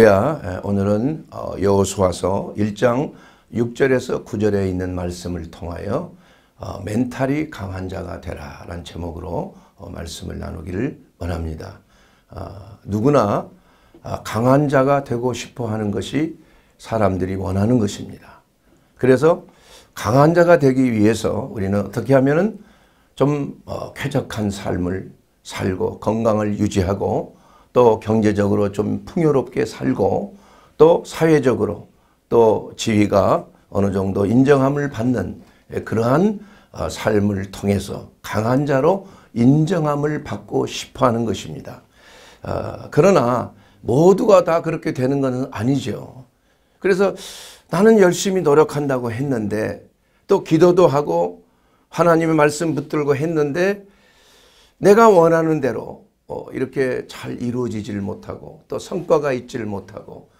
예, 오늘은 어, 여호수아서 1장 6절에서 9절에 있는 말씀을 통하여 어, 멘탈이 강한 자가 되라 라는 제목으로 어, 말씀을 나누기를 원합니다. 누구나 아, 강한 자가 되고 싶어 하는 것이 사람들이 원하는 것입니다. 그래서 강한 자가 되기 위해서 우리는 어떻게 하면 좀 쾌적한 삶을 살고 건강을 유지하고 또 경제적으로 좀 풍요롭게 살고 또 사회적으로 또 지위가 어느 정도 인정함을 받는 그러한 어, 삶을 통해서 강한 자로 인정함을 받고 싶어 하는 것입니다. 어, 그러나 모두가 다 그렇게 되는 것은 아니죠. 그래서 나는 열심히 노력한다고 했는데 또 기도도 하고 하나님의 말씀 붙들고 했는데 내가 원하는 대로 어, 이렇게 잘 이루어지질 못하고 또 성과가 있질 못하고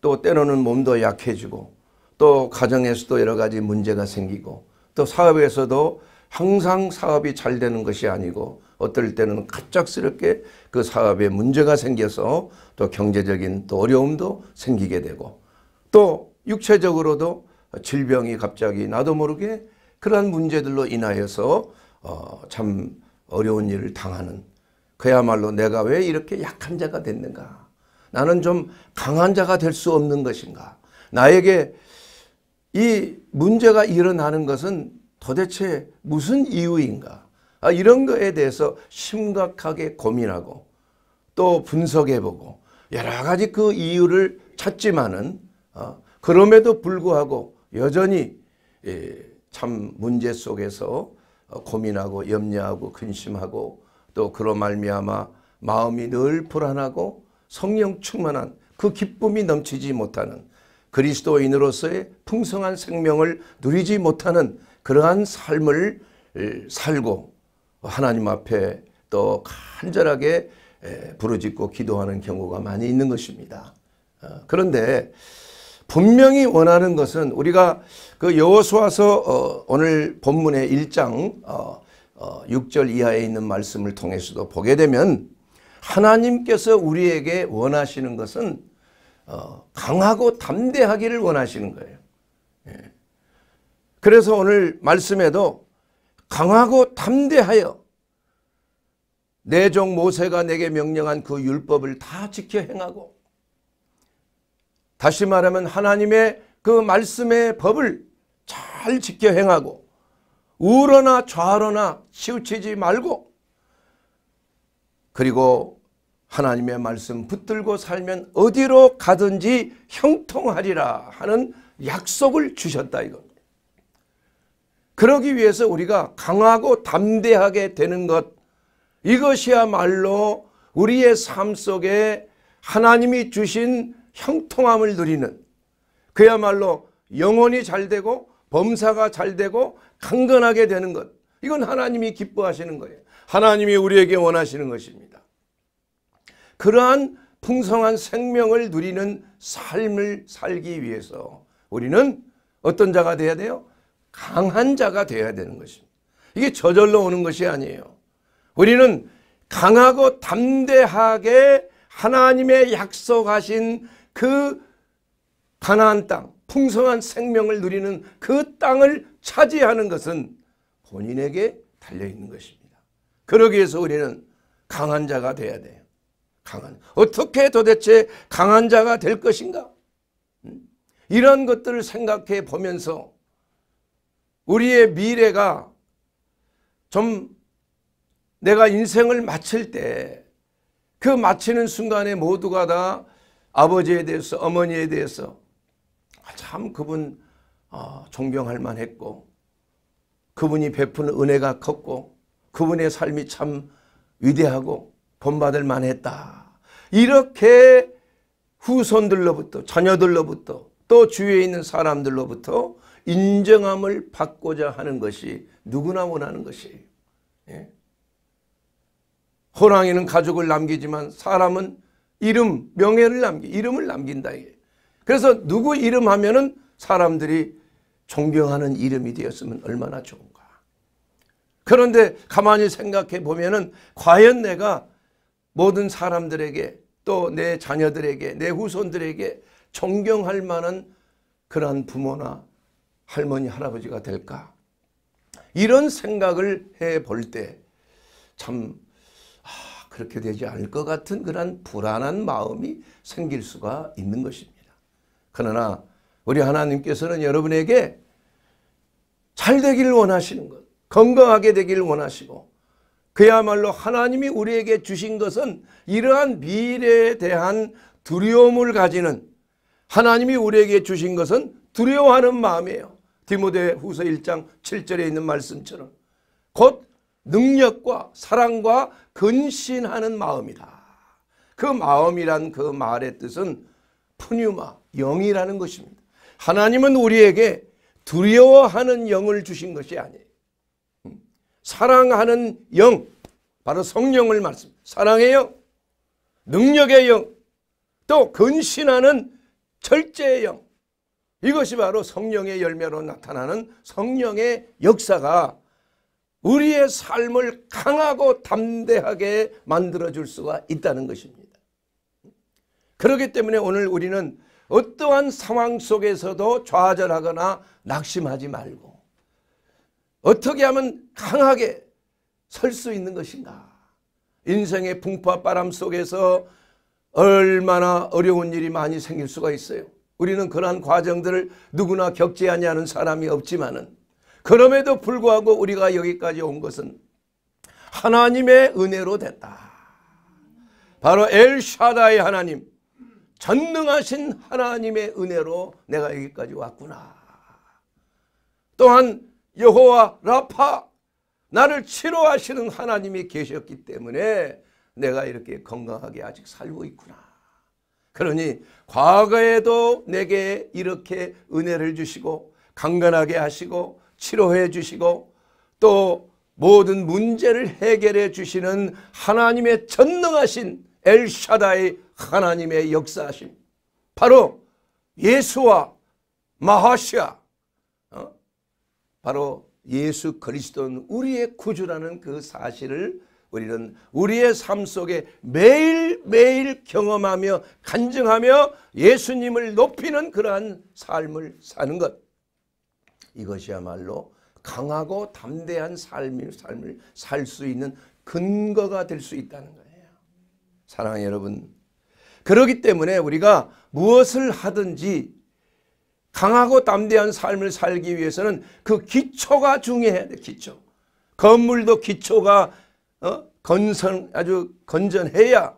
또 때로는 몸도 약해지고 또 가정에서도 여러 가지 문제가 생기고 또 사업에서도 항상 사업이 잘 되는 것이 아니고 어떨 때는 갑작스럽게 그 사업에 문제가 생겨서 또 경제적인 또 어려움도 생기게 되고 또 육체적으로도 질병이 갑자기 나도 모르게 그러한 문제들로 인하여서 어참 어려운 일을 당하는 그야말로 내가 왜 이렇게 약한 자가 됐는가? 나는 좀 강한 자가 될 수 없는 것인가? 나에게 이 문제가 일어나는 것은 도대체 무슨 이유인가? 아, 이런 거에 대해서 심각하게 고민하고 또 분석해보고 여러 가지 그 이유를 찾지만은 어, 그럼에도 불구하고 여전히 예, 참 문제 속에서 어, 고민하고 염려하고 근심하고 또 그로 말미암아 마음이 늘 불안하고 성령 충만한 그 기쁨이 넘치지 못하는 그리스도인으로서의 풍성한 생명을 누리지 못하는 그러한 삶을 살고 하나님 앞에 또 간절하게 부르짖고 기도하는 경우가 많이 있는 것입니다. 어, 그런데 분명히 원하는 것은 우리가 그 여호수아서 어, 오늘 본문의 1장 6절 어, 이하에 있는 말씀을 통해서도 보게 되면 하나님께서 우리에게 원하시는 것은 어, 강하고 담대하기를 원하시는 거예요. 예. 그래서 오늘 말씀에도 강하고 담대하여 내 종 모세가 내게 명령한 그 율법을 다 지켜 행하고 다시 말하면 하나님의 그 말씀의 법을 잘 지켜 행하고 우러나 좌로나 치우치지 말고 그리고 하나님의 말씀 붙들고 살면 어디로 가든지 형통하리라 하는 약속을 주셨다 이거 그러기 위해서 우리가 강하고 담대하게 되는 것 이것이야말로 우리의 삶 속에 하나님이 주신 형통함을 누리는 그야말로 영혼이 잘 되고 범사가 잘 되고 강건하게 되는 것. 이건 하나님이 기뻐하시는 거예요. 하나님이 우리에게 원하시는 것입니다. 그러한 풍성한 생명을 누리는 삶을 살기 위해서 우리는 어떤 자가 돼야 돼요? 강한 자가 돼야 되는 것입니다. 이게 저절로 오는 것이 아니에요. 우리는 강하고 담대하게 하나님의 약속하신 그 가나안 땅, 풍성한 생명을 누리는 그 땅을 차지하는 것은 본인에게 달려있는 것입니다. 그러기 위해서 우리는 강한 자가 돼야 돼요. 강한. 어떻게 도대체 강한 자가 될 것인가? 음? 이런 것들을 생각해 보면서 우리의 미래가 좀 내가 인생을 마칠 때 그 마치는 순간에 모두가 다 아버지에 대해서 어머니에 대해서 아, 참 그분 어, 존경할 만했고 그분이 베푼 은혜가 컸고 그분의 삶이 참 위대하고 본받을 만했다. 이렇게 후손들로부터 자녀들로부터 또 주위에 있는 사람들로부터 인정함을 받고자 하는 것이 누구나 원하는 것이 예? 호랑이는 가족을 남기지만 사람은 이름, 명예를 남기, 이름을 남긴다. 그래서 누구 이름 하면은 사람들이 존경하는 이름이 되었으면 얼마나 좋은가. 그런데 가만히 생각해 보면은 과연 내가 모든 사람들에게 또 내 자녀들에게 내 후손들에게 존경할 만한 그러한 부모나 할머니 할아버지가 될까 이런 생각을 해 볼 때참 아, 그렇게 되지 않을 것 같은 그런 불안한 마음이 생길 수가 있는 것입니다. 그러나 우리 하나님께서는 여러분에게 잘 되길 원하시는 것, 건강하게 되길 원하시고 그야말로 하나님이 우리에게 주신 것은 이러한 미래에 대한 두려움을 가지는 하나님이 우리에게 주신 것은 두려워하는 마음이에요. 디모데 후서 1장 7절에 있는 말씀처럼 곧 능력과 사랑과 근신하는 마음이다. 그 마음이란 그 말의 뜻은 푸뉴마, 영이라는 것입니다. 하나님은 우리에게 두려워하는 영을 주신 것이 아니에요. 음. 사랑하는 영, 바로 성령을 말씀. 사랑의 영, 능력의 영, 또 근신하는 철제의 영. 이것이 바로 성령의 열매로 나타나는 성령의 역사가 우리의 삶을 강하고 담대하게 만들어 줄 수가 있다는 것입니다. 그렇기 때문에 오늘 우리는 어떠한 상황 속에서도 좌절하거나 낙심하지 말고 어떻게 하면 강하게 설 수 있는 것인가. 인생의 풍파 바람 속에서 얼마나 어려운 일이 많이 생길 수가 있어요. 우리는 그러한 과정들을 누구나 겪지 아냐는 사람이 없지만은 그럼에도 불구하고 우리가 여기까지 온 것은 하나님의 은혜로 됐다. 바로 엘샤다의 하나님 전능하신 하나님의 은혜로 내가 여기까지 왔구나. 또한 여호와 라파 나를 치료하시는 하나님이 계셨기 때문에 내가 이렇게 건강하게 아직 살고 있구나. 그러니 과거에도 내게 이렇게 은혜를 주시고 강건하게 하시고 치료해 주시고 또 모든 문제를 해결해 주시는 하나님의 전능하신 엘샤다의 하나님의 역사하심 바로 예수와 마하시아 어? 바로 예수 그리스도는 우리의 구주라는 그 사실을 우리는 우리의 삶 속에 매일매일 경험하며 간증하며 예수님을 높이는 그러한 삶을 사는 것 이것이야말로 강하고 담대한 삶을, 삶을 살수 있는 근거가 될 수 있다는 거예요 사랑하는 여러분 그러기 때문에 우리가 무엇을 하든지 강하고 담대한 삶을 살기 위해서는 그 기초가 중요해요. 기초. 건물도 기초가 어? 건선 아주 건전해야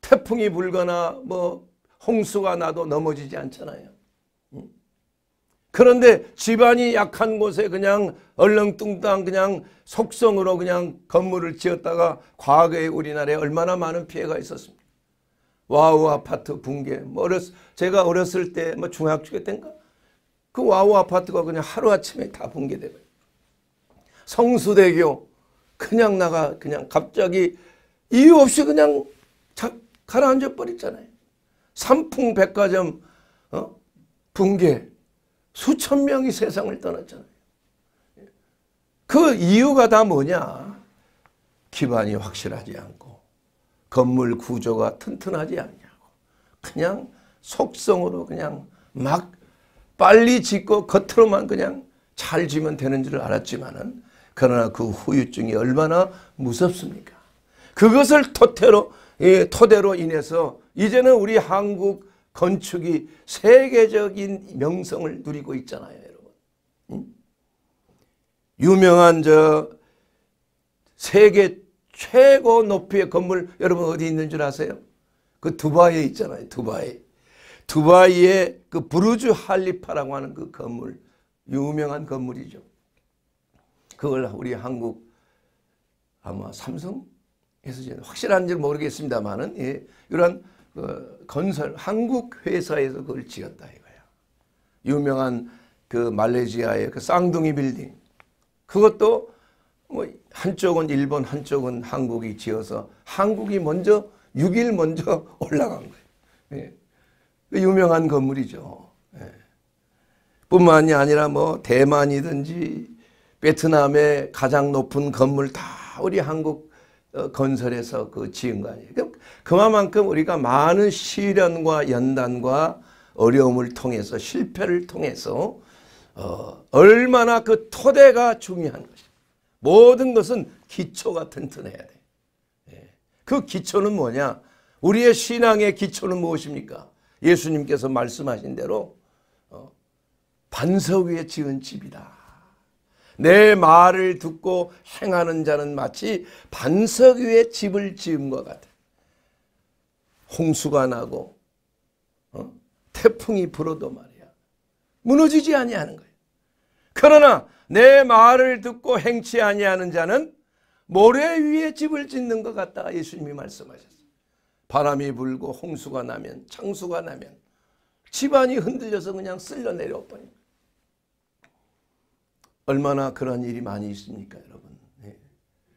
태풍이 불거나 뭐 홍수가 나도 넘어지지 않잖아요. 그런데 집안이 약한 곳에 그냥 얼렁뚱땅 그냥 속성으로 그냥 건물을 지었다가 과거에 우리나라에 얼마나 많은 피해가 있었습니까? 와우 아파트 붕괴. 뭐 어렸, 제가 어렸을 때, 뭐 중학교 때인가? 그 와우 아파트가 그냥 하루아침에 다 붕괴되고. 성수대교. 그냥 나가, 그냥 갑자기 이유 없이 그냥 자, 가라앉아 버렸잖아요. 삼풍백화점, 어? 붕괴. 수천 명이 세상을 떠났잖아요. 그 이유가 다 뭐냐? 기반이 확실하지 않고 건물 구조가 튼튼하지 않냐고 그냥 속성으로 그냥 막 빨리 짓고 겉으로만 그냥 잘 지면 되는 줄 알았지만은 그러나 그 후유증이 얼마나 무섭습니까? 그것을 토대로 예, 토대로 인해서 이제는 우리 한국 건축이 세계적인 명성을 누리고 있잖아요, 여러분. 응? 유명한 저 세계 최고 높이의 건물 여러분 어디 있는 줄 아세요? 그 두바이에 있잖아요. 두바이. 두바이의 그 부르주 할리파라고 하는 그 건물 유명한 건물이죠. 그걸 우리 한국 아마 삼성에서 확실한지 모르겠습니다만은 예, 이런 그 건설 한국 회사에서 그걸 지었다 이거야. 유명한 그 말레이시아의 그 쌍둥이 빌딩 그것도 뭐 한쪽은 일본 한쪽은 한국이 지어서 한국이 먼저 6일 먼저 올라간 거예요. 예. 그 유명한 건물이죠. 예. 뿐만이 아니라 뭐 대만이든지 베트남의 가장 높은 건물 다 우리 한국 어, 건설에서 그 지은 거 아니에요. 그만큼 우리가 많은 시련과 연단과 어려움을 통해서 실패를 통해서 어, 얼마나 그 토대가 중요한 것입니다. 모든 것은 기초가 튼튼해야 돼. 예. 그 기초는 뭐냐? 우리의 신앙의 기초는 무엇입니까? 예수님께서 말씀하신 대로 어, 반석 위에 지은 집이다. 내 말을 듣고 행하는 자는 마치 반석 위에 집을 지음과 같아. 홍수가 나고 어, 태풍이 불어도 말이야. 무너지지 아니하는 거예요. 그러나 내 말을 듣고 행치 아니하는 자는 모래 위에 집을 짓는 것 같다 예수님이 말씀하셨어요. 바람이 불고 홍수가 나면 창수가 나면 집안이 흔들려서 그냥 쓸려 내려 버립니 얼마나 그런 일이 많이 있습니까 여러분. 네.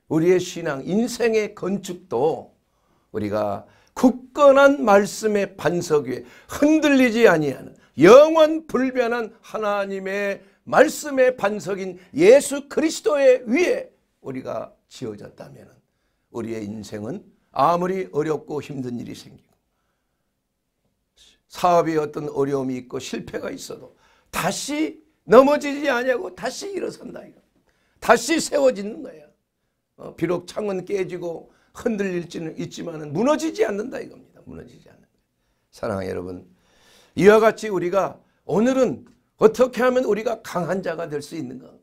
우리의 신앙 인생의 건축도 우리가 굳건한 말씀의 반석 위에 흔들리지 아니하는 영원 불변한 하나님의 말씀의 반석인 예수 그리스도의 위에 우리가 지어졌다면 우리의 인생은 아무리 어렵고 힘든 일이 생기고 사업에 어떤 어려움이 있고 실패가 있어도 다시 넘어지지 않냐고 다시 일어선다 이거. 다시 세워지는 거야. 어, 비록 창은 깨지고 흔들릴지는 있지만 무너지지 않는다 이겁니다. 무너지지 않는 사랑하는 여러분 이와 같이 우리가 오늘은 어떻게 하면 우리가 강한 자가 될 수 있는 건가?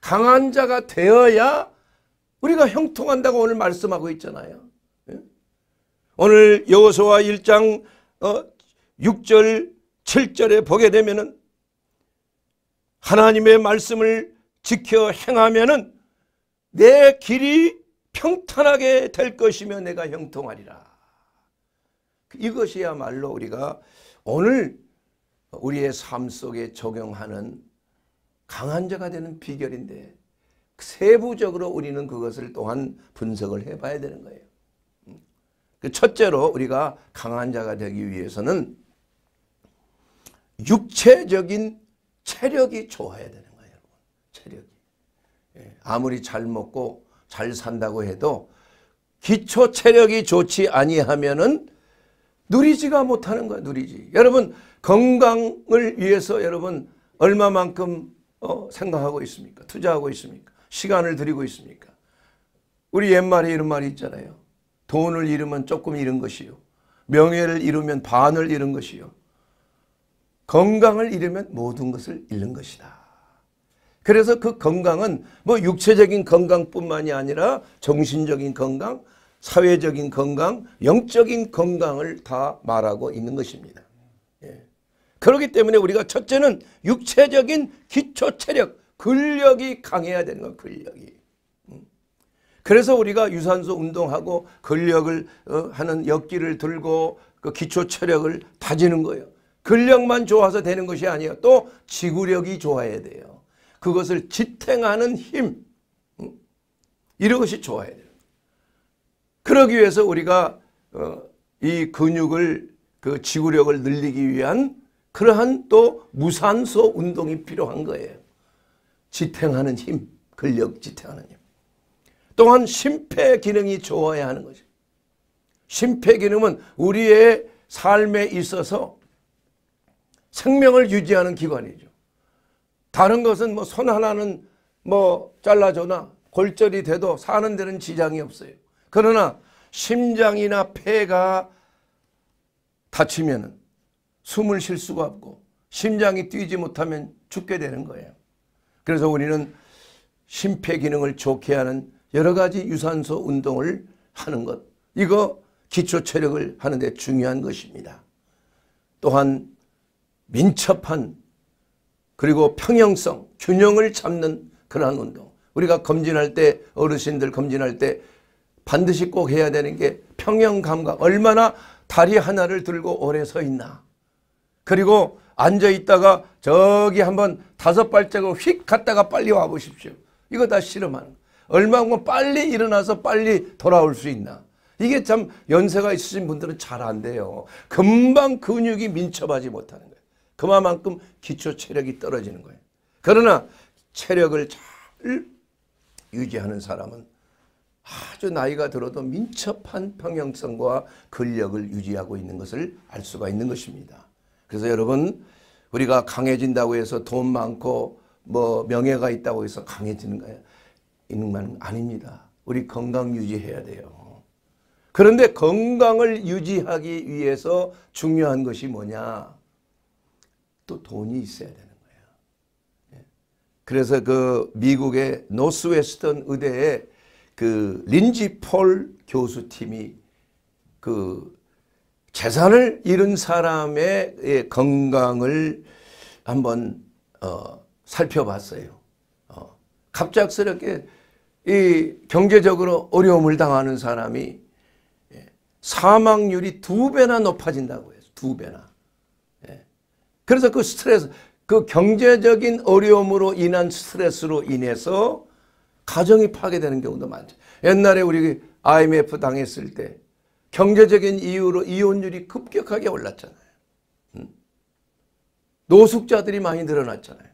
강한 자가 되어야 우리가 형통한다고 오늘 말씀하고 있잖아요. 예? 오늘 여호수아 1장 6절 어, 7절에 보게 되면은 하나님의 말씀을 지켜 행하면은 내 길이 평탄하게 될 것이며 내가 형통하리라. 이것이야말로 우리가 오늘 우리의 삶 속에 적용하는 강한 자가 되는 비결인데 세부적으로 우리는 그것을 또한 분석을 해봐야 되는 거예요. 음. 그 첫째로 우리가 강한 자가 되기 위해서는 육체적인 체력이 좋아야 되는 거예요. 체력이. 예. 아무리 잘 먹고 잘 산다고 해도 기초 체력이 좋지 아니하면은 누리지가 못하는 거야 누리지 여러분 건강을 위해서 여러분 얼마만큼 어, 생각하고 있습니까? 투자하고 있습니까? 시간을 들이고 있습니까? 우리 옛말에 이런 말이 있잖아요. 돈을 잃으면 조금 잃은 것이요. 명예를 잃으면 반을 잃은 것이요. 건강을 잃으면 모든 것을 잃는 것이다. 그래서 그 건강은 뭐 육체적인 건강뿐만이 아니라 정신적인 건강, 사회적인 건강, 영적인 건강을 다 말하고 있는 것입니다. 그렇기 때문에 우리가 첫째는 육체적인 기초 체력, 근력이 강해야 되는 거예요 근력이. 음. 그래서 우리가 유산소 운동하고 근력을 어, 하는 역기를 들고 그 기초 체력을 다지는 거예요. 근력만 좋아서 되는 것이 아니에요. 또 지구력이 좋아야 돼요. 그것을 지탱하는 힘 음, 이런 것이 좋아야 돼요. 그러기 위해서 우리가 어, 이 근육을 그 지구력을 늘리기 위한 그러한 또 무산소 운동이 필요한 거예요. 지탱하는 힘, 근력 지탱하는 힘. 또한 심폐 기능이 좋아야 하는 거죠. 심폐 기능은 우리의 삶에 있어서 생명을 유지하는 기관이죠. 다른 것은 뭐 손 하나는 뭐 잘라줘나 골절이 돼도 사는 데는 지장이 없어요. 그러나 심장이나 폐가 다치면 숨을 쉴 수가 없고 심장이 뛰지 못하면 죽게 되는 거예요. 그래서 우리는 심폐 기능을 좋게 하는 여러 가지 유산소 운동을 하는 것 이거 기초 체력을 하는데 중요한 것입니다. 또한 민첩한 그리고 평형성 균형을 잡는 그러한 운동 우리가 검진할 때 어르신들 검진할 때 반드시 꼭 해야 되는 게 평형 감각 얼마나 다리 하나를 들고 오래 서 있나 그리고 앉아 있다가 저기 한번 다섯 발짝으휙 갔다가 빨리 와 보십시오. 이거 다 실험하는 얼마만큼 빨리 일어나서 빨리 돌아올 수 있나. 이게 참 연세가 있으신 분들은 잘 안 돼요. 금방 근육이 민첩하지 못하는 거예요. 그만큼 기초 체력이 떨어지는 거예요. 그러나 체력을 잘 유지하는 사람은 아주 나이가 들어도 민첩한 평형성과 근력을 유지하고 있는 것을 알 수가 있는 것입니다. 그래서 여러분 우리가 강해진다고 해서 돈 많고 뭐 명예가 있다고 해서 강해지는 거예 있는 건 아닙니다. 우리 건강 유지해야 돼요. 그런데 건강을 유지하기 위해서 중요한 것이 뭐냐? 또 돈이 있어야 되는 거예요. 그래서 그 미국의 노스웨스턴 의대에 그 린지 폴 교수팀이 그 재산을 잃은 사람의 예, 건강을 한번 어, 살펴봤어요. 어, 갑작스럽게 이 경제적으로 어려움을 당하는 사람이 예, 사망률이 두 배나 높아진다고 해서 두 배나. 예. 그래서 그 스트레스, 그 경제적인 어려움으로 인한 스트레스로 인해서 가정이 파괴되는 경우도 많죠. 옛날에 우리 IMF 당했을 때 경제적인 이유로 이혼율이 급격하게 올랐잖아요. 노숙자들이 많이 늘어났잖아요.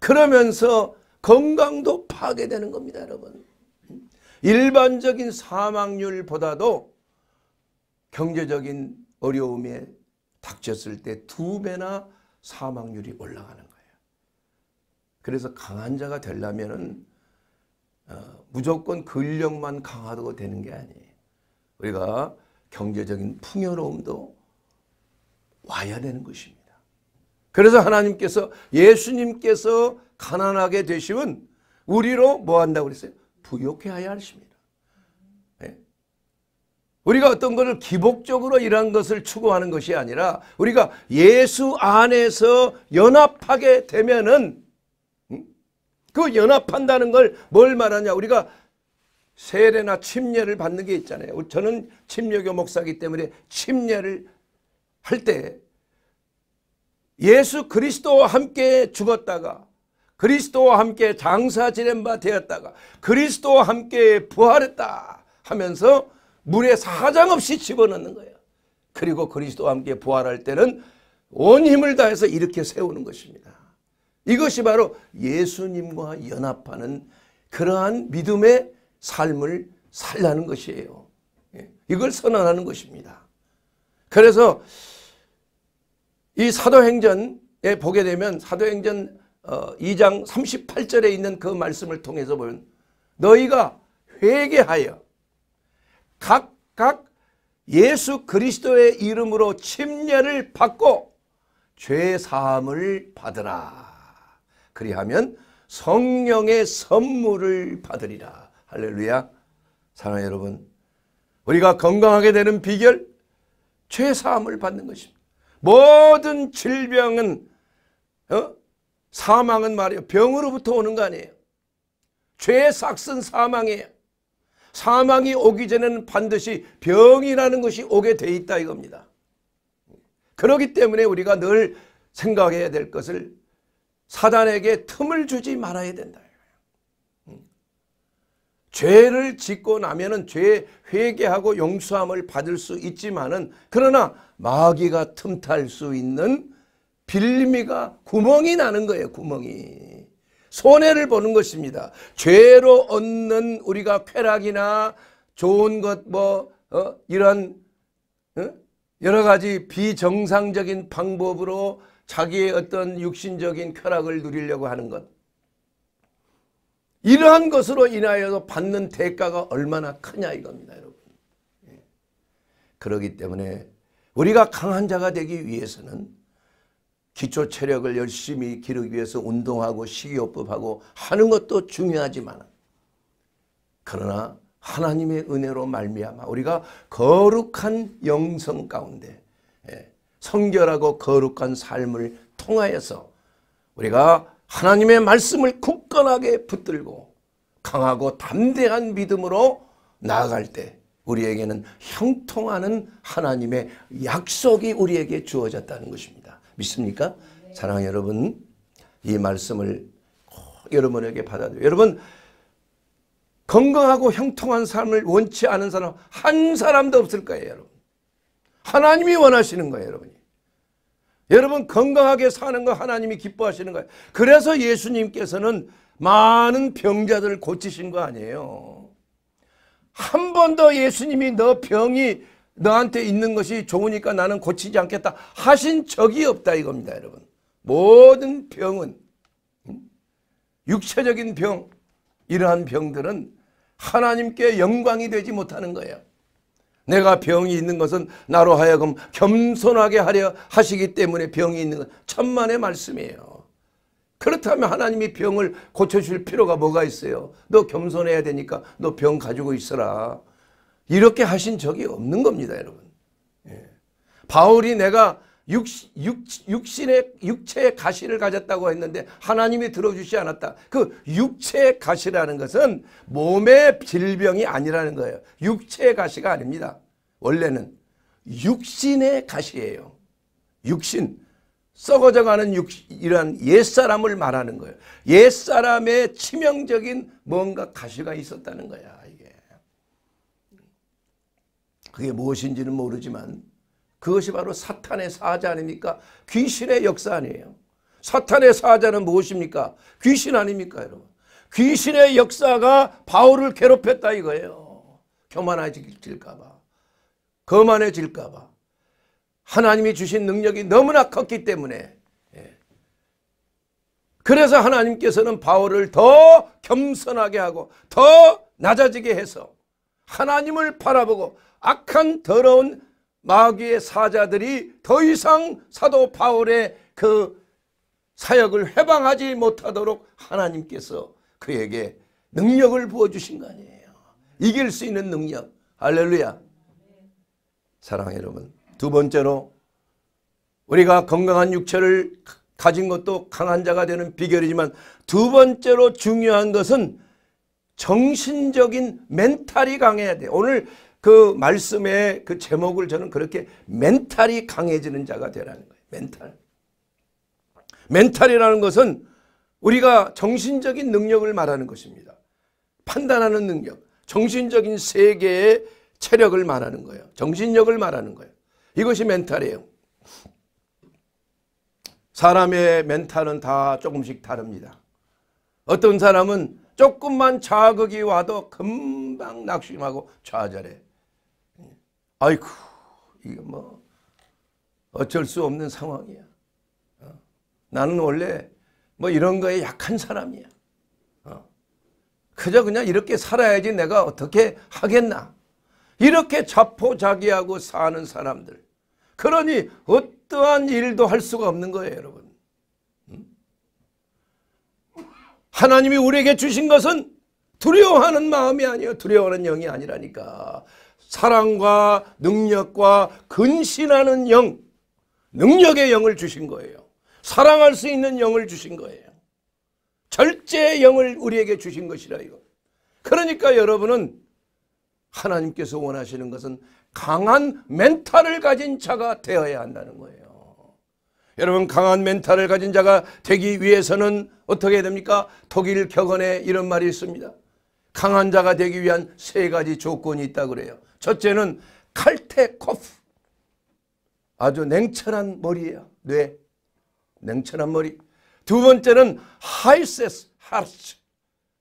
그러면서 건강도 파괴되는 겁니다, 여러분. 일반적인 사망률보다도 경제적인 어려움에 닥쳤을 때 두 배나 사망률이 올라가는 거예요. 그래서 강한 자가 되려면 어, 무조건 근력만 강하다고 되는 게 아니에요. 우리가 경제적인 풍요로움도 와야 되는 것입니다. 그래서 하나님께서 예수님께서 가난하게 되시면 우리로 뭐 한다고 그랬어요? 부욕해 하야 하십니다. 네? 예? 우리가 어떤 것을 기복적으로 이런 것을 추구하는 것이 아니라 우리가 예수 안에서 연합하게 되면은 그 연합한다는 걸 뭘 말하냐 우리가 세례나 침례를 받는 게 있잖아요. 저는 침례교 목사기 때문에 침례를 할 때 예수 그리스도와 함께 죽었다가 그리스도와 함께 장사 지낸 바 되었다가 그리스도와 함께 부활했다 하면서 물에 사정없이 집어넣는 거예요. 그리고 그리스도와 함께 부활할 때는 온 힘을 다해서 이렇게 세우는 것입니다. 이것이 바로 예수님과 연합하는 그러한 믿음의 삶을 살라는 것이에요. 예. 이걸 선언하는 것입니다. 그래서 이 사도행전에 보게 되면 사도행전 2장 어, 38절에 있는 그 말씀을 통해서 보면 너희가 회개하여 각각 예수 그리스도의 이름으로 침례를 받고 죄 사함을 받으라. 그리하면 성령의 선물을 받으리라. 할렐루야. 사랑하는 여러분, 우리가 건강하게 되는 비결, 죄사함을 받는 것입니다. 모든 질병은, 어? 사망은 말이요 병으로부터 오는 거 아니에요. 죄의 삭슨 사망이에요. 사망이 오기 전에는 반드시 병이라는 것이 오게 돼 있다 이겁니다. 그렇기 때문에 우리가 늘 생각해야 될 것을 사단에게 틈을 주지 말아야 된다. 죄를 짓고 나면은 죄 회개하고 용서함을 받을 수 있지만은 그러나 마귀가 틈탈 수 있는 빌미가 구멍이 나는 거예요. 구멍이. 손해를 보는 것입니다. 죄로 얻는 우리가 쾌락이나 좋은 것뭐 어? 이런 어? 여러 가지 비정상적인 방법으로 자기의 어떤 육신적인 쾌락을 누리려고 하는 것 이러한 것으로 인하여서 받는 대가가 얼마나 크냐 이겁니다. 여러분. 예. 그러기 때문에 우리가 강한 자가 되기 위해서는 기초 체력을 열심히 기르기 위해서 운동하고 식이요법하고 하는 것도 중요하지만 그러나 하나님의 은혜로 말미암아 우리가 거룩한 영성 가운데 예, 성결하고 거룩한 삶을 통하여서 우리가 하나님의 말씀을 굳건하게 붙들고 강하고 담대한 믿음으로 나아갈 때 우리에게는 형통하는 하나님의 약속이 우리에게 주어졌다는 것입니다. 믿습니까? 사랑하는 여러분 이 말씀을 여러분에게 받아들여 여러분 건강하고 형통한 삶을 원치 않은 사람 한 사람도 없을 거예요. 여러분. 하나님이 원하시는 거예요. 여러분이. 여러분 건강하게 사는 거 하나님이 기뻐하시는 거예요. 그래서 예수님께서는 많은 병자들을 고치신 거 아니에요. 한번더 예수님이 너 병이 너한테 있는 것이 좋으니까 나는 고치지 않겠다 하신 적이 없다 이겁니다 여러분. 모든 병은 육체적인 병 이러한 병들은 하나님께 영광이 되지 못하는 거예요. 내가 병이 있는 것은 나로 하여금 겸손하게 하려 하시기 때문에 병이 있는 것 천만의 말씀이에요. 그렇다면 하나님이 병을 고쳐줄 필요가 뭐가 있어요? 너 겸손해야 되니까 너 병 가지고 있어라. 이렇게 하신 적이 없는 겁니다 여러분. 예. 바울이 내가 육, 육, 육신의 육체의 가시를 가졌다고 했는데 하나님이 들어주지 않았다. 그 육체의 가시라는 것은 몸의 질병이 아니라는 거예요. 육체의 가시가 아닙니다. 원래는 육신의 가시예요. 육신. 썩어져가는 육, 이런 옛사람을 말하는 거예요. 옛사람의 치명적인 뭔가 가시가 있었다는 거야. 이게. 그게 무엇인지는 모르지만 그것이 바로 사탄의 사자 아닙니까? 귀신의 역사 아니에요. 사탄의 사자는 무엇입니까? 귀신 아닙니까 여러분? 귀신의 역사가 바울을 괴롭혔다 이거예요. 교만해질까봐. 거만해질까봐. 하나님이 주신 능력이 너무나 컸기 때문에 예. 그래서 하나님께서는 바울을 더 겸손하게 하고 더 낮아지게 해서 하나님을 바라보고 악한 더러운 마귀의 사자들이 더 이상 사도 바울의 그 사역을 해방하지 못하도록 하나님께서 그에게 능력을 부어주신 거 아니에요. 이길 수 있는 능력. 할렐루야. 사랑 여러분. 두 번째로 우리가 건강한 육체를 가진 것도 강한 자가 되는 비결이지만 두 번째로 중요한 것은 정신적인 멘탈이 강해야 돼. 오늘 그 말씀의 그 제목을 저는 그렇게 멘탈이 강해지는 자가 되라는 거예요. 멘탈. 멘탈이라는 것은 우리가 정신적인 능력을 말하는 것입니다. 판단하는 능력, 정신적인 세계의 체력을 말하는 거예요. 정신력을 말하는 거예요. 이것이 멘탈이에요. 사람의 멘탈은 다 조금씩 다릅니다. 어떤 사람은 조금만 자극이 와도 금방 낙심하고 좌절해. 아이쿠 이거뭐 어쩔 수 없는 상황이야. 어? 나는 원래 뭐 이런 거에 약한 사람이야. 어? 그저 그냥 이렇게 살아야지 내가 어떻게 하겠나. 이렇게 자포자기하고 사는 사람들. 그러니 어떠한 일도 할 수가 없는 거예요 여러분. 음? 하나님이 우리에게 주신 것은 두려워하는 마음이 아니요 두려워하는 영이 아니라니까. 사랑과 능력과 근신하는 영, 능력의 영을 주신 거예요. 사랑할 수 있는 영을 주신 거예요. 절제의 영을 우리에게 주신 것이라 이거. 그러니까 여러분은 하나님께서 원하시는 것은 강한 멘탈을 가진 자가 되어야 한다는 거예요. 여러분 강한 멘탈을 가진 자가 되기 위해서는 어떻게 해야 됩니까? 독일 격언에 이런 말이 있습니다. 강한 자가 되기 위한 세 가지 조건이 있다 그래요. 첫째는 칼테코프. 아주 냉철한 머리예요. 뇌. 냉철한 머리. 두 번째는 하이세스 하르츠.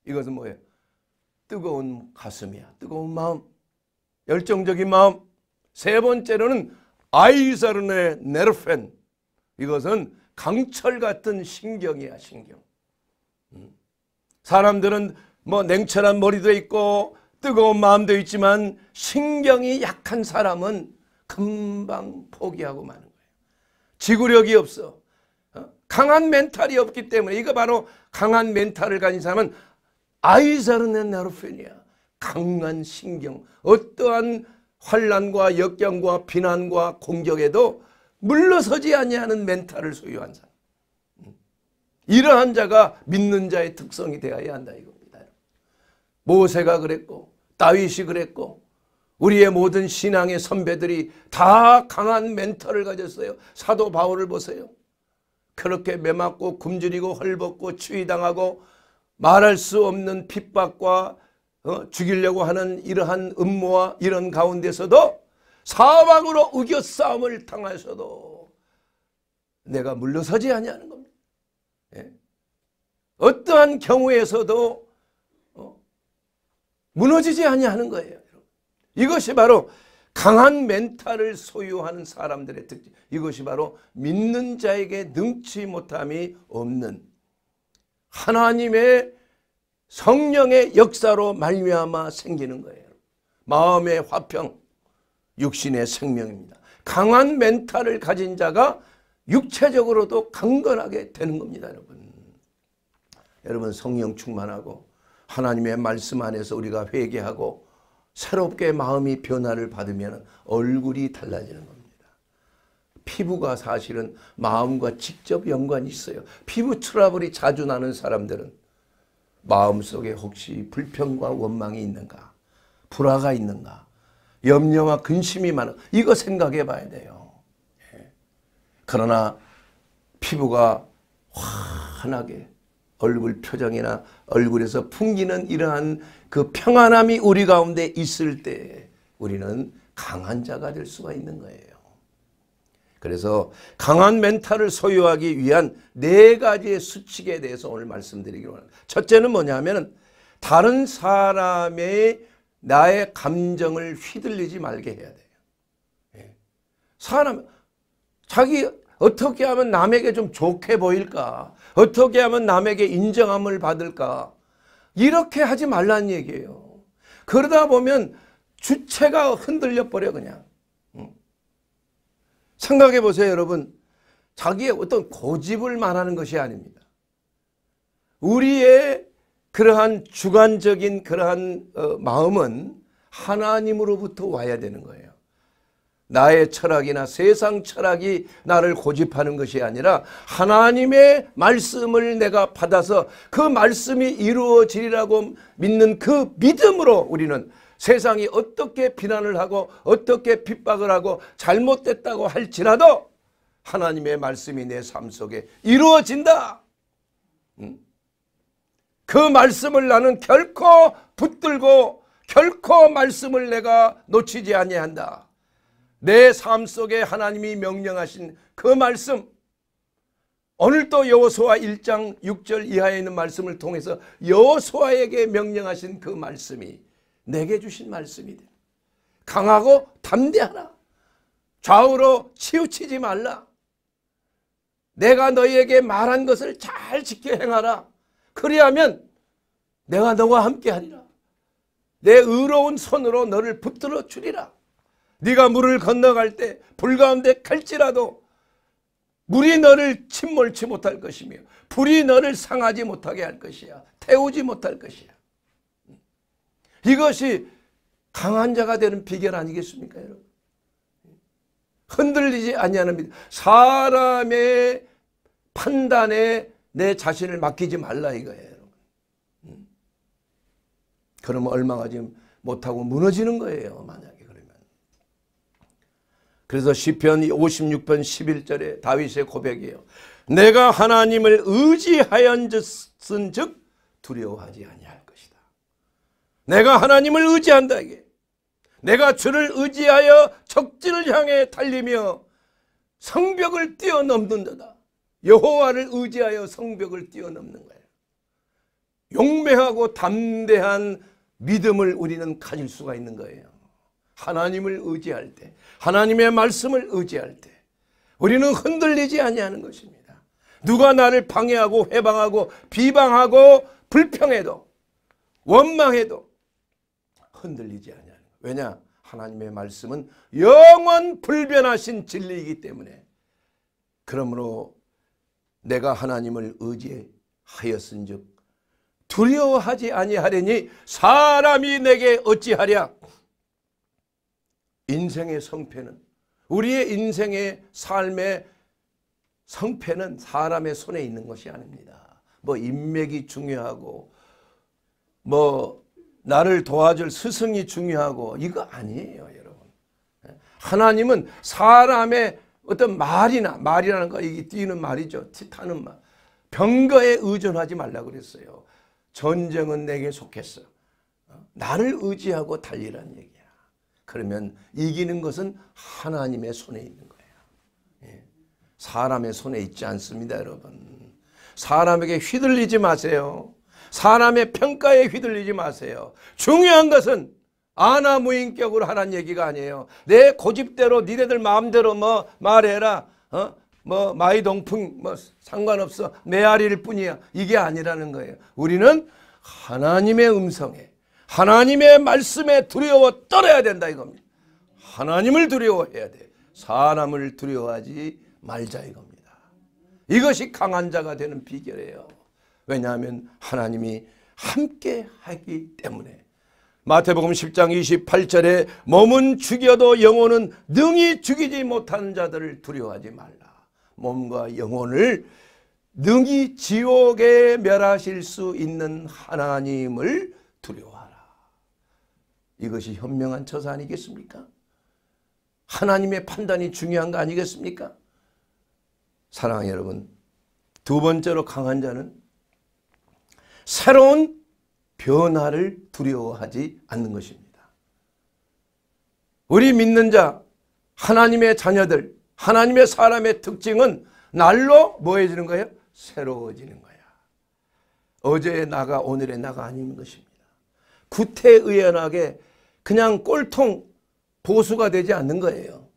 이것은 뭐예요? 뜨거운 가슴이야. 뜨거운 마음. 열정적인 마음. 세 번째로는 아이사르네 네르펜. 이것은 강철 같은 신경이야, 신경. 음. 사람들은 뭐 냉철한 머리도 있고 뜨거운 마음도 있지만 신경이 약한 사람은 금방 포기하고 마는 거예요. 지구력이 없어. 어? 강한 멘탈이 없기 때문에 이거 바로 강한 멘탈을 가진 사람은 아이사르네 나르페니아 강한 신경 어떠한 환란과 역경과 비난과 공격에도 물러서지 아니하는 멘탈을 소유한 사람 음. 이러한 자가 믿는 자의 특성이 되어야 한다 이겁니다 모세가 그랬고 다윗이 그랬고 우리의 모든 신앙의 선배들이 다 강한 멘탈을 가졌어요. 사도 바울을 보세요. 그렇게 매맞고 굶주리고 헐벗고 추위당하고 말할 수 없는 핍박과 어? 죽이려고 하는 이러한 음모와 이런 가운데서도 사방으로 우겨싸움을 당하셔도 내가 물러서지 아니하는 겁니다. 예? 어떠한 경우에서도 무너지지 아니하는 거예요. 이것이 바로 강한 멘탈을 소유하는 사람들의 특징. 이것이 바로 믿는 자에게 능치 못함이 없는 하나님의 성령의 역사로 말미암아 생기는 거예요. 마음의 화평, 육신의 생명입니다. 강한 멘탈을 가진 자가 육체적으로도 강건하게 되는 겁니다, 여러분. 여러분 성령 충만하고 하나님의 말씀 안에서 우리가 회개하고 새롭게 마음이 변화를 받으면 얼굴이 달라지는 겁니다. 피부가 사실은 마음과 직접 연관이 있어요. 피부 트러블이 자주 나는 사람들은 마음속에 혹시 불평과 원망이 있는가 불화가 있는가 염려와 근심이 많은 이거 생각해 봐야 돼요. 예. 그러나 피부가 환하게 얼굴 표정이나 얼굴에서 풍기는 이러한 그 평안함이 우리 가운데 있을 때 우리는 강한 자가 될 수가 있는 거예요. 그래서 강한 멘탈을 소유하기 위한 네 가지의 수칙에 대해서 오늘 말씀드리기로 합니다. 첫째는 뭐냐면 다른 사람의 나의 감정을 휘둘리지 말게 해야 돼요. 예. 사람 자기 어떻게 하면 남에게 좀 좋게 보일까 어떻게 하면 남에게 인정함을 받을까? 이렇게 하지 말라는 얘기예요. 그러다 보면 주체가 흔들려 버려 그냥. 생각해 보세요 여러분. 자기의 어떤 고집을 말하는 것이 아닙니다. 우리의 그러한 주관적인 그러한 어, 마음은 하나님으로부터 와야 되는 거예요. 나의 철학이나 세상 철학이 나를 고집하는 것이 아니라 하나님의 말씀을 내가 받아서 그 말씀이 이루어지리라고 믿는 그 믿음으로 우리는 세상이 어떻게 비난을 하고 어떻게 핍박을 하고 잘못됐다고 할지라도 하나님의 말씀이 내 삶 속에 이루어진다. 그 말씀을 나는 결코 붙들고 결코 말씀을 내가 놓치지 아니한다. 내삶 속에 하나님이 명령하신 그 말씀 오늘 또 여호수아 1장 6절 이하에 있는 말씀을 통해서 여호수아에게 명령하신 그 말씀이 내게 주신 말씀이다. 강하고 담대하라. 좌우로 치우치지 말라. 내가 너희에게 말한 것을 잘 지켜 행하라. 그리하면 내가 너와 함께 하리라. 내 의로운 손으로 너를 붙들어 주리라. 네가 물을 건너갈 때 불 가운데 갈지라도 물이 너를 침몰치 못할 것이며 불이 너를 상하지 못하게 할 것이야. 태우지 못할 것이야. 이것이 강한 자가 되는 비결 아니겠습니까 여러분? 흔들리지 아니하는 믿음. 사람의 판단에 내 자신을 맡기지 말라 이거예요. 여러분. 음. 그러면 얼마가 지금 못하고 무너지는 거예요. 만약 그래서 시편 56편 11절에 다윗의 고백이에요. 내가 하나님을 의지하였은즉 두려워하지 아니할 것이다. 내가 하나님을 의지한다 이게. 내가 주를 의지하여 적지를 향해 달리며 성벽을 뛰어넘는 자다. 여호와를 의지하여 성벽을 뛰어넘는 거야. 용맹하고 담대한 믿음을 우리는 가질 수가 있는 거예요. 하나님을 의지할 때 하나님의 말씀을 의지할 때 우리는 흔들리지 아니하는 것입니다. 누가 나를 방해하고 해방하고 비방하고 불평해도 원망해도 흔들리지 아니하는 왜냐? 하나님의 말씀은 영원 불변하신 진리이기 때문에 그러므로 내가 하나님을 의지하였은즉 두려워하지 아니하리니 사람이 내게 어찌하랴 인생의 성패는 우리의 인생의 삶의 성패는 사람의 손에 있는 것이 아닙니다. 뭐 인맥이 중요하고 뭐 나를 도와줄 스승이 중요하고 이거 아니에요 여러분. 하나님은 사람의 어떤 말이나 말이라는 거 이게 뛰는 말이죠. 타는 말. 병거에 의존하지 말라 그랬어요. 전쟁은 내게 속했어. 나를 의지하고 달리란 얘기. 그러면 이기는 것은 하나님의 손에 있는 거예요. 예. 사람의 손에 있지 않습니다, 여러분. 사람에게 휘둘리지 마세요. 사람의 평가에 휘둘리지 마세요. 중요한 것은 아나무인격으로 하는 얘기가 아니에요. 내 고집대로 니네들 마음대로 뭐 말해라. 어? 뭐 마이동풍 뭐 상관없어. 메아리일 뿐이야. 이게 아니라는 거예요. 우리는 하나님의 음성에 하나님의 말씀에 두려워 떨어야 된다 이겁니다. 하나님을 두려워해야 돼. 사람을 두려워하지 말자 이겁니다. 이것이 강한 자가 되는 비결이에요. 왜냐하면 하나님이 함께 하기 때문에 마태복음 10장 28절에 몸은 죽여도 영혼은 능히 죽이지 못하는 자들을 두려워하지 말라. 몸과 영혼을 능히 지옥에 멸하실 수 있는 하나님을 두려워 이것이 현명한 처사 아니겠습니까? 하나님의 판단이 중요한 거 아니겠습니까? 사랑하는 여러분 두 번째로 강한 자는 새로운 변화를 두려워하지 않는 것입니다. 우리 믿는 자 하나님의 자녀들 하나님의 사람의 특징은 날로 뭐해지는 거예요? 새로워지는 거야. 어제의 나가 오늘의 나가 아닌 것입니다. 구태의연하게 그냥 꼴통 보수가 되지 않는 거예요.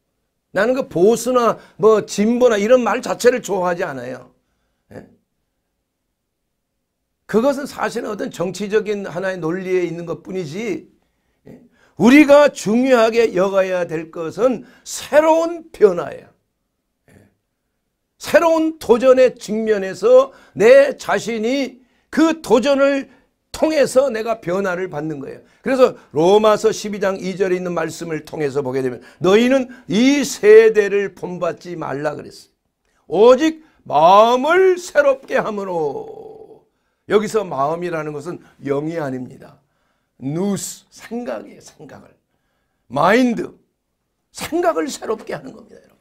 나는 그 보수나 뭐 진보나 이런 말 자체를 좋아하지 않아요. 예? 그것은 사실은 어떤 정치적인 하나의 논리에 있는 것 뿐이지 예? 우리가 중요하게 여가야 될 것은 새로운 변화예요. 예? 새로운 도전에 직면해서 내 자신이 그 도전을 통해서 내가 변화를 받는 거예요. 그래서 로마서 12장 2절에 있는 말씀을 통해서 보게 되면 너희는 이 세대를 본받지 말라 그랬어요. 오직 마음을 새롭게 함으로 여기서 마음이라는 것은 영이 아닙니다. 누스 생각이에요. 생각을. 마인드 생각을 새롭게 하는 겁니다. 여러분.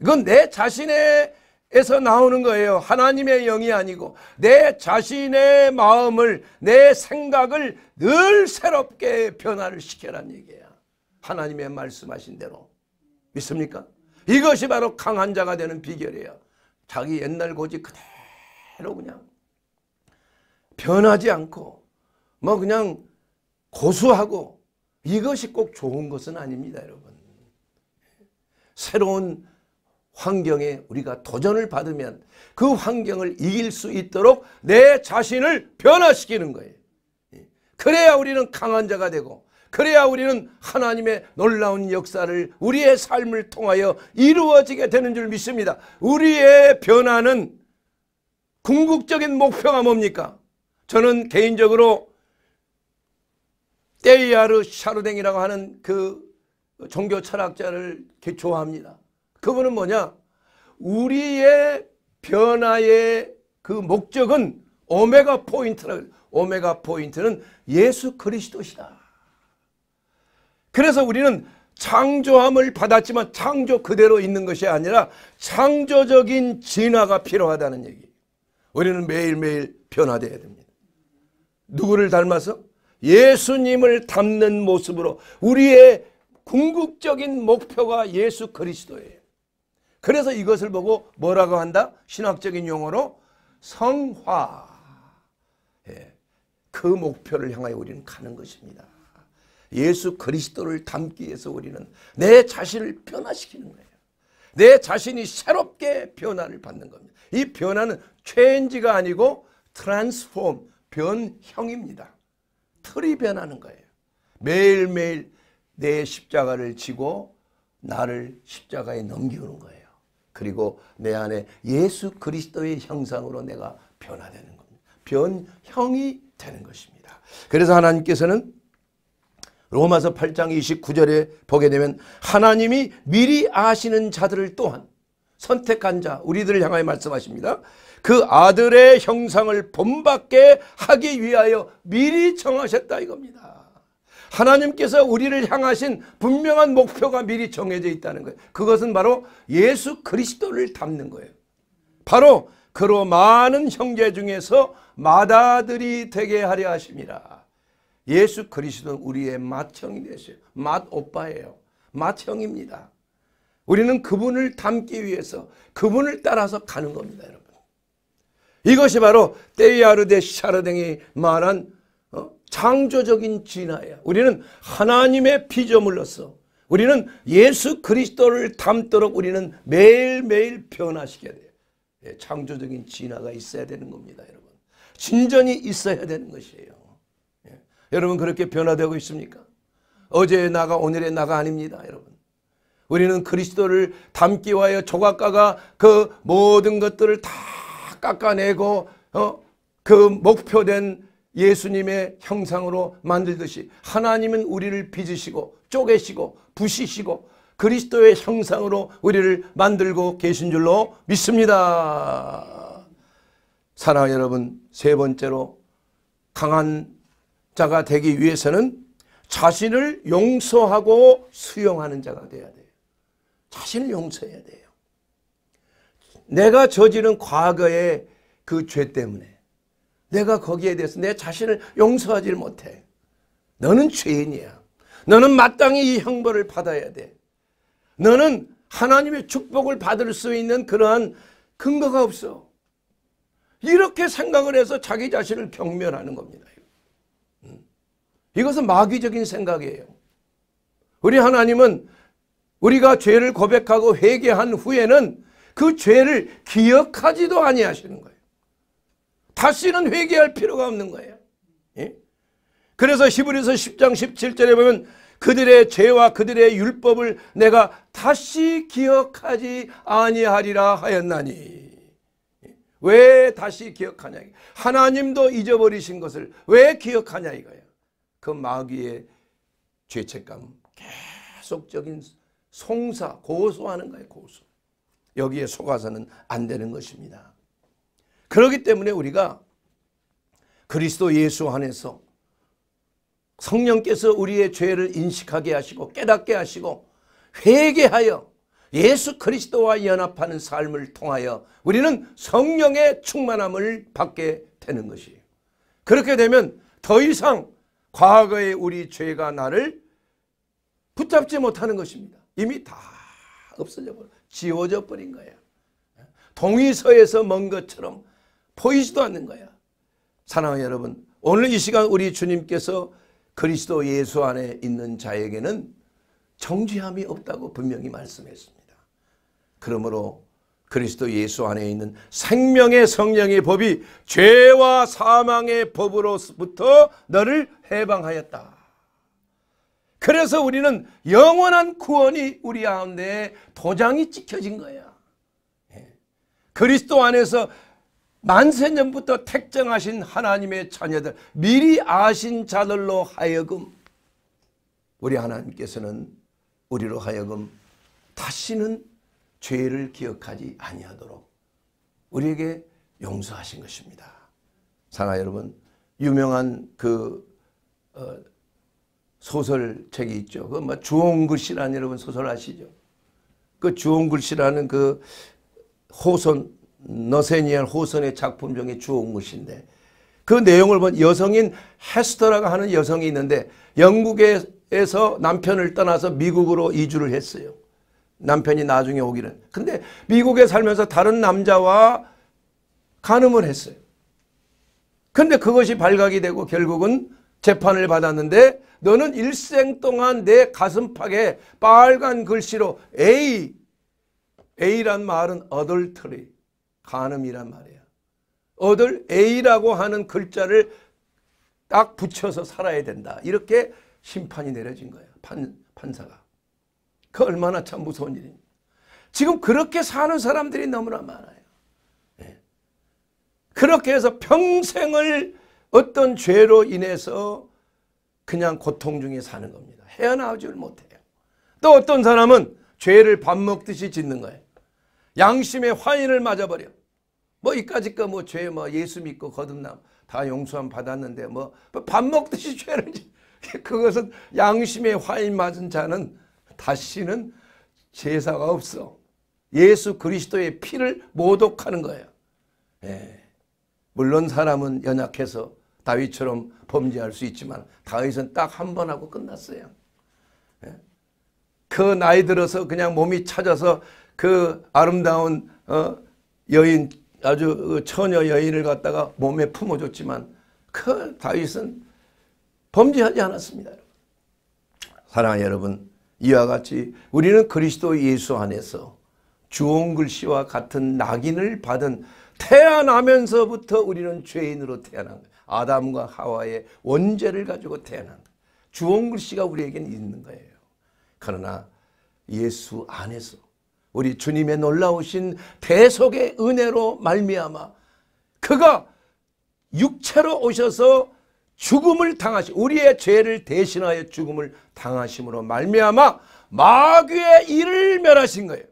이건 내 자신의 에서 나오는 거예요. 하나님의 영이 아니고 내 자신의 마음을 내 생각을 늘 새롭게 변화를 시켜라는 얘기야. 하나님의 말씀하신 대로. 믿습니까? 이것이 바로 강한 자가 되는 비결이에요. 자기 옛날 고집 그대로 그냥 변하지 않고 뭐 그냥 고수하고 이것이 꼭 좋은 것은 아닙니다, 여러분. 새로운 환경에 우리가 도전을 받으면 그 환경을 이길 수 있도록 내 자신을 변화시키는 거예요. 예. 그래야 우리는 강한 자가 되고 그래야 우리는 하나님의 놀라운 역사를 우리의 삶을 통하여 이루어지게 되는 줄 믿습니다. 우리의 변화는 궁극적인 목표가 뭡니까? 저는 개인적으로 데이아르 샤르댕이라고 하는 그 종교 철학자를 좋아합니다. 그거는 뭐냐? 우리의 변화의 그 목적은 오메가 포인트라 오메가 포인트는 예수 그리스도시다. 그래서 우리는 창조함을 받았지만 창조 그대로 있는 것이 아니라 창조적인 진화가 필요하다는 얘기. 우리는 매일매일 변화돼야 됩니다. 누구를 닮아서? 예수님을 닮는 모습으로 우리의 궁극적인 목표가 예수 그리스도예요. 그래서 이것을 보고 뭐라고 한다? 신학적인 용어로 성화. 예. 그 목표를 향하여 우리는 가는 것입니다. 예수 그리스도를 닮기 위해서 우리는 내 자신을 변화시키는 거예요. 내 자신이 새롭게 변화를 받는 겁니다. 이 변화는 체인지가 아니고 트랜스폼, 변형입니다. 틀이 변하는 거예요. 매일매일 내 십자가를 지고 나를 십자가에 넘기는 거예요. 그리고 내 안에 예수 그리스도의 형상으로 내가 변화되는 겁니다. 변형이 되는 것입니다. 그래서 하나님께서는 로마서 8장 29절에 보게 되면 하나님이 미리 아시는 자들을 또한 선택한 자 우리들을 향하여 말씀하십니다. 그 아들의 형상을 본받게 하기 위하여 미리 정하셨다 이겁니다. 하나님께서 우리를 향하신 분명한 목표가 미리 정해져 있다는 거예요. 그것은 바로 예수 그리스도를 닮는 거예요. 바로 그로 많은 형제 중에서 마다들이 되게 하려 하심이라. 예수 그리스도는 우리의 맏형이 되세요. 맏오빠예요. 맏형입니다. 우리는 그분을 닮기 위해서 그분을 따라서 가는 겁니다. 여러분. 이것이 바로 데이아르데 샤르댕이 말한 창조적인 진화야. 우리는 하나님의 피조물로서 우리는 예수 그리스도를 닮도록 우리는 매일매일 변화시켜야 돼요. 예, 창조적인 진화가 있어야 되는 겁니다. 여러분. 진전이 있어야 되는 것이에요. 예. 여러분 그렇게 변화되고 있습니까? 어제의 나가 오늘의 나가 아닙니다. 여러분. 우리는 그리스도를 닮기 위하여 조각가가 그 모든 것들을 다 깎아내고 어? 그 목표된 예수님의 형상으로 만들듯이 하나님은 우리를 빚으시고 쪼개시고 부시시고 그리스도의 형상으로 우리를 만들고 계신 줄로 믿습니다. 사랑 여러분 세 번째로 강한 자가 되기 위해서는 자신을 용서하고 수용하는 자가 되야 돼요. 자신을 용서해야 돼요. 내가 저지른 과거의 그 죄 때문에 내가 거기에 대해서 내 자신을 용서하지 못해. 너는 죄인이야. 너는 마땅히 이 형벌을 받아야 돼. 너는 하나님의 축복을 받을 수 있는 그런 근거가 없어. 이렇게 생각을 해서 자기 자신을 경멸하는 겁니다. 음. 이것은 마귀적인 생각이에요. 우리 하나님은 우리가 죄를 고백하고 회개한 후에는 그 죄를 기억하지도 아니하시는 거예요. 다시는 회개할 필요가 없는 거예요. 예? 그래서 히브리서 10장 17절에 보면 그들의 죄와 그들의 율법을 내가 다시 기억하지 아니하리라 하였나니 예? 왜 다시 기억하냐 하나님도 잊어버리신 것을 왜 기억하냐 이거예요 그 마귀의 죄책감 계속적인 송사 고소하는 거예요 고소 여기에 속아서는 안 되는 것입니다 그렇기 때문에 우리가 그리스도 예수 안에서 성령께서 우리의 죄를 인식하게 하시고 깨닫게 하시고 회개하여 예수 그리스도와 연합하는 삶을 통하여 우리는 성령의 충만함을 받게 되는 것이에요. 그렇게 되면 더 이상 과거의 우리 죄가 나를 붙잡지 못하는 것입니다. 이미 다 없어져 버려. 지워져 버린 거야. 동의서에서 먼 것처럼 보이지도 않는 거야. 사랑하는 여러분 오늘 이 시간 우리 주님께서 그리스도 예수 안에 있는 자에게는 정죄함이 없다고 분명히 말씀했습니다. 그러므로 그리스도 예수 안에 있는 생명의 성령의 법이 죄와 사망의 법으로부터 너를 해방하였다. 그래서 우리는 영원한 구원이 우리 가운데 도장이 찍혀진 거야. 예. 그리스도 안에서 만세 년부터 택정하신 하나님의 자녀들 미리 아신 자들로 하여금 우리 하나님께서는 우리로 하여금 다시는 죄를 기억하지 아니하도록 우리에게 용서하신 것입니다. 사나 여러분 유명한 그 어, 소설책이 있죠. 그 뭐 주홍글씨라는 여러분 소설 아시죠? 그 주홍글씨라는 그 호손 너세니엘 호선의 작품 중에 주온 것인데 그 내용을 본 여성인 헤스터라고 하는 여성이 있는데 영국에서 남편을 떠나서 미국으로 이주를 했어요. 남편이 나중에 오기는. 근데 미국에 살면서 다른 남자와 간음을 했어요. 근데 그것이 발각이 되고 결국은 재판을 받았는데 너는 일생 동안 내 가슴팍에 빨간 글씨로 A A란 말은 어덜트리 간음이란 말이에요. 얻을 A라고 하는 글자를 딱 붙여서 살아야 된다. 이렇게 심판이 내려진 거예요. 판, 판사가. 그 얼마나 참 무서운 일입니다. 지금 그렇게 사는 사람들이 너무나 많아요. 네. 그렇게 해서 평생을 어떤 죄로 인해서 그냥 고통 중에 사는 겁니다. 헤어나오질 못해요. 또 어떤 사람은 죄를 밥 먹듯이 짓는 거예요. 양심의 화인을 맞아버려. 뭐 이까짓 거뭐 죄뭐 예수 믿고 거듭남 다 용서함 받았는데 뭐 밥 먹듯이 죄를 그것은 양심의 화인 맞은 자는 다시는 제사가 없어. 예수 그리스도의 피를 모독하는 거예요. 예. 물론 사람은 연약해서 다윗처럼 범죄할 수 있지만 다윗은 딱 한 번 하고 끝났어요. 예. 그 나이 들어서 그냥 몸이 찾아서 그 아름다운 어, 여인 아주 그 처녀 여인을 갖다가 몸에 품어줬지만 그 다윗은 범죄하지 않았습니다. 사랑하는 여러분 이와 같이 우리는 그리스도 예수 안에서 주홍 글씨와 같은 낙인을 받은 태어나면서부터 우리는 죄인으로 태어난 거예요. 아담과 하와의 원죄를 가지고 태어난 거예요. 주홍 글씨가 우리에겐 있는 거예요. 그러나 예수 안에서 우리 주님의 놀라우신 대속의 은혜로 말미암아 그가 육체로 오셔서 죽음을 당하시 우리의 죄를 대신하여 죽음을 당하심으로 말미암아 마귀의 일을 멸하신 거예요.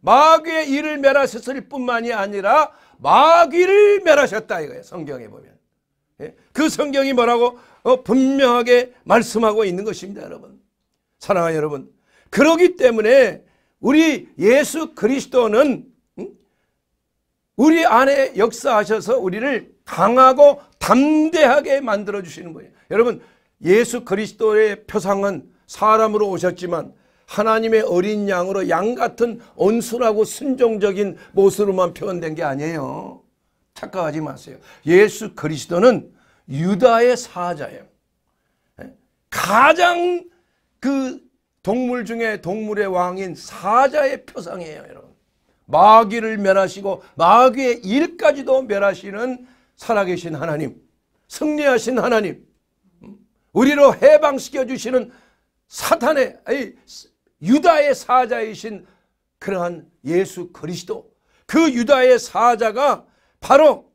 마귀의 일을 멸하셨을 뿐만이 아니라 마귀를 멸하셨다 이거예요. 성경에 보면. 예? 그 성경이 뭐라고 어, 분명하게 말씀하고 있는 것입니다. 여러분. 사랑하는 여러분. 그러기 때문에 우리 예수 그리스도는 우리 안에 역사하셔서 우리를 강하고 담대하게 만들어 주시는 거예요. 여러분 예수 그리스도의 표상은 사람으로 오셨지만 하나님의 어린 양으로 양 같은 온순하고 순종적인 모습으로만 표현된 게 아니에요. 착각하지 마세요. 예수 그리스도는 유다의 사자예요. 예? 가장 그 동물 중에 동물의 왕인 사자의 표상이에요 여러분. 마귀를 멸하시고 마귀의 일까지도 멸하시는 살아계신 하나님 승리하신 하나님 우리로 해방시켜 주시는 사탄의 아니, 유다의 사자이신 그러한 예수 그리스도 그 유다의 사자가 바로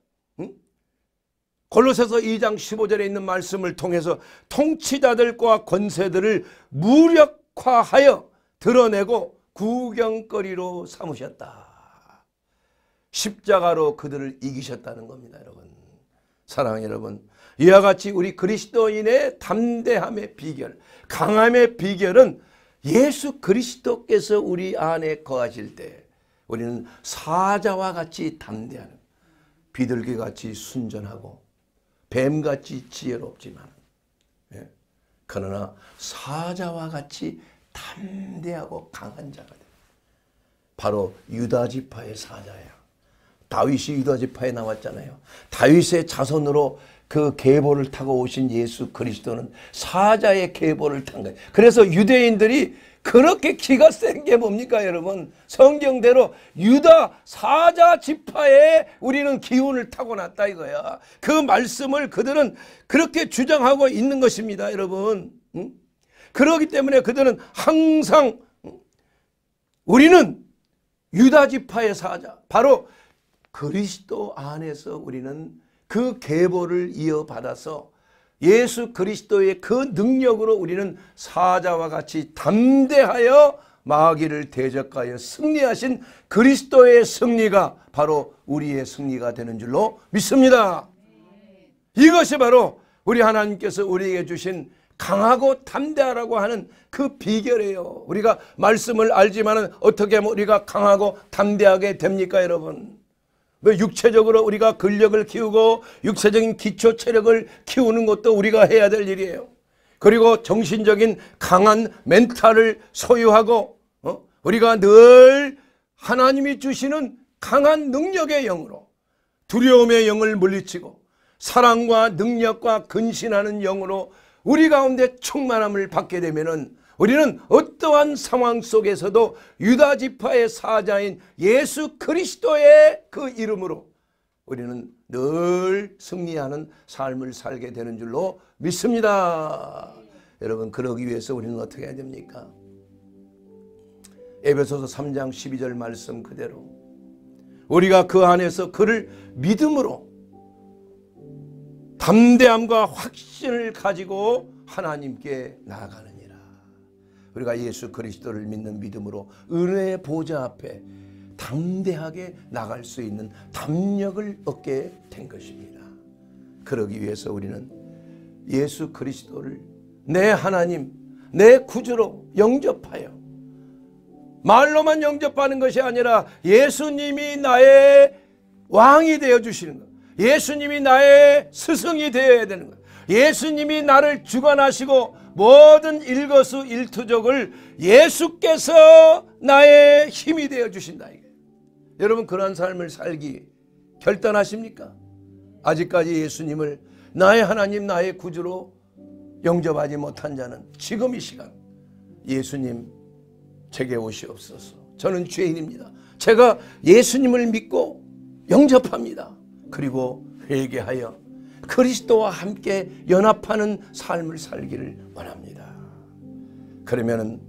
골로새서 2장 15절에 있는 말씀을 통해서 통치자들과 권세들을 무력 화하여 드러내고 구경거리로 삼으셨다. 십자가로 그들을 이기셨다는 겁니다. 여러분. 사랑하는 여러분. 이와 같이 우리 그리스도인의 담대함의 비결, 강함의 비결은 예수 그리스도께서 우리 안에 거하실 때 우리는 사자와 같이 담대하는 비둘기같이 순전하고 뱀같이 지혜롭지만 그러나 사자와 같이 담대하고 강한 자가 됩니다. 바로 유다 지파의 사자야. 다윗이 유다 지파에 나왔잖아요. 다윗의 자손으로 그 계보를 타고 오신 예수 그리스도는 사자의 계보를 탄 거예요. 그래서 유대인들이 그렇게 기가 센 게 뭡니까 여러분? 성경대로 유다 사자 지파에 우리는 기운을 타고났다 이거야. 그 말씀을 그들은 그렇게 주장하고 있는 것입니다 여러분. 응? 그러기 때문에 그들은 항상 우리는 유다 지파의 사자 바로 그리스도 안에서 우리는 그 계보를 이어받아서 예수 그리스도의 그 능력으로 우리는 사자와 같이 담대하여 마귀를 대적하여 승리하신 그리스도의 승리가 바로 우리의 승리가 되는 줄로 믿습니다. 이것이 바로 우리 하나님께서 우리에게 주신 강하고 담대하라고 하는 그 비결이에요. 우리가 말씀을 알지만 어떻게 뭐 우리가 강하고 담대하게 됩니까 여러분? 뭐 육체적으로 우리가 근력을 키우고 육체적인 기초 체력을 키우는 것도 우리가 해야 될 일이에요. 그리고 정신적인 강한 멘탈을 소유하고 어? 우리가 늘 하나님이 주시는 강한 능력의 영으로 두려움의 영을 물리치고 사랑과 능력과 근신하는 영으로 우리 가운데 충만함을 받게 되면 우리는 어떤 어떠한 상황 속에서도 유다 지파의 사자인 예수 그리스도의 그 이름으로 우리는 늘 승리하는 삶을 살게 되는 줄로 믿습니다. 여러분 그러기 위해서 우리는 어떻게 해야 됩니까? 에베소서 3장 12절 말씀 그대로 우리가 그 안에서 그를 믿음으로 담대함과 확신을 가지고 하나님께 나아가는 우리가 그러니까 예수 그리스도를 믿는 믿음으로 은혜의 보좌 앞에 담대하게 나갈 수 있는 담력을 얻게 된 것입니다. 그러기 위해서 우리는 예수 그리스도를 내 하나님, 내 구주로 영접하여 말로만 영접하는 것이 아니라 예수님이 나의 왕이 되어 주시는 것. 예수님이 나의 스승이 되어야 되는 것. 예수님이 나를 주관하시고 모든 일거수 일투족을 예수께서 나의 힘이 되어 주신다. 여러분 그러 삶을 살기 결단하십니까? 아직까지 예수님을 나의 하나님 나의 구주로 영접하지 못한 자는 지금 이 시간 예수님 제게 오시옵소서. 저는 죄인입니다. 제가 예수님을 믿고 영접합니다. 그리고 회개하여 그리스도와 함께 연합하는 삶을 살기를 원합니다. 그러면은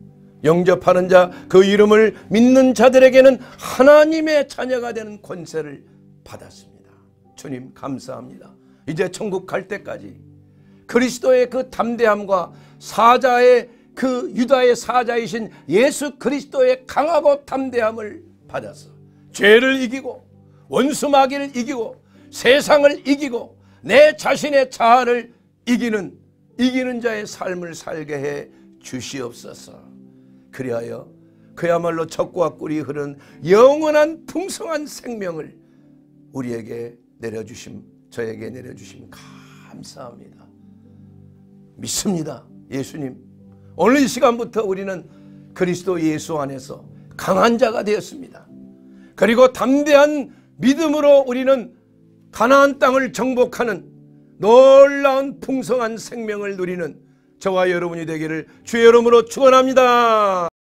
영접하는 자, 그 이름을 믿는 자들에게는 하나님의 자녀가 되는 권세를 받았습니다. 주님 감사합니다. 이제 천국 갈 때까지 그리스도의 그 담대함과 사자의 그 유다의 사자이신 예수 그리스도의 강하고 담대함을 받아서 죄를 이기고 원수마귀를 이기고 세상을 이기고 내 자신의 자아를 이기는 이기는 자의 삶을 살게 해 주시옵소서. 그리하여 그야말로 적과 꿀이 흐른 영원한 풍성한 생명을 우리에게 내려주심 저에게 내려주심 감사합니다. 믿습니다. 예수님 오늘 이 시간부터 우리는 그리스도 예수 안에서 강한 자가 되었습니다. 그리고 담대한 믿음으로 우리는 가나안 땅을 정복하는 놀라운 풍성한 생명을 누리는 저와 여러분이 되기를 주여름으로 축원합니다.